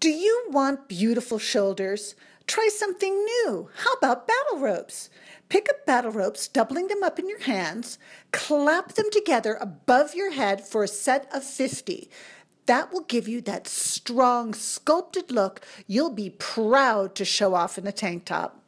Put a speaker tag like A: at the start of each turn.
A: Do you want beautiful shoulders? Try something new. How about battle ropes? Pick up battle ropes, doubling them up in your hands, clap them together above your head for a set of 50. That will give you that strong, sculpted look you'll be proud to show off in a tank top.